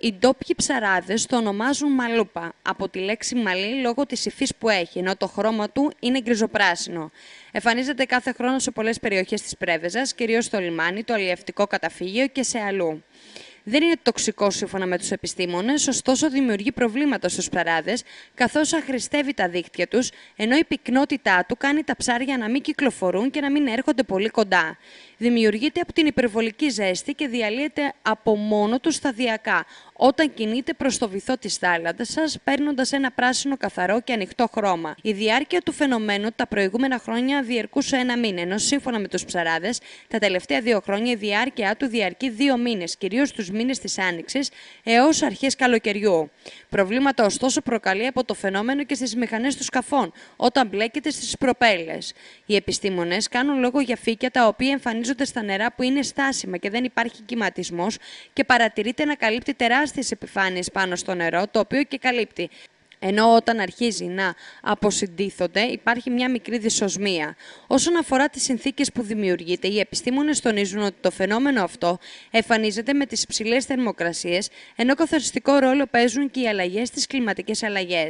Οι ντόπιοι ψαράδες το ονομάζουν μαλούπα από τη λέξη μαλή λόγω της υφής που έχει, ενώ το χρώμα του είναι γκριζοπράσινο. Εμφανίζεται κάθε χρόνο σε πολλές περιοχές της Πρέβεζας, κυρίως στο λιμάνι, το αλλιευτικό καταφύγιο και σε αλλού. Δεν είναι τοξικό σύμφωνα με τους επιστήμονες, ωστόσο δημιουργεί προβλήματα στους ψαράδες, καθώς αχρηστεύει τα δίκτυα τους, ενώ η πυκνότητά του κάνει τα ψάρια να μην κυκλοφορούν και να μην έρχονται πολύ κοντά δημιουργείται από την υπερβολική ζέστη και διαλύεται από μόνο του σταδιακά όταν κινείται προς το βυθό της θάλασσα, παίρνοντας ένα πράσινο καθαρό και ανοιχτό χρώμα. Η διάρκεια του φαινομένου τα προηγούμενα χρόνια διερκούσε ένα μήνα, ενώ σύμφωνα με τους ψαράδες, τα τελευταία δύο χρόνια η διάρκεια του διαρκεί δύο μήνες, κυρίως τους μήνες της Άνοιξης έως αρχές καλοκαιριού. Προβλήματα ωστόσο προκαλεί από το φαινόμενο και στις μηχανές του σκαφών, όταν μπλέκεται στις προπέλες. Οι επιστήμονες κάνουν λόγο για φύκια τα οποία εμφανίζονται στα νερά που είναι στάσιμα και δεν υπάρχει κυματισμός και παρατηρείται να καλύπτει τεράστιες επιφάνειες πάνω στο νερό, το οποίο και καλύπτει. Ενώ όταν αρχίζει να αποσυντήθονται, υπάρχει μια μικρή δυσοσμία. Όσον αφορά τις συνθήκες που δημιουργείται, οι επιστήμονες τονίζουν ότι το φαινόμενο αυτό εμφανίζεται με τις υψηλές θερμοκρασίες, ενώ καθοριστικό ρόλο παίζουν και οι αλλαγές στις κλιματικές αλλαγές.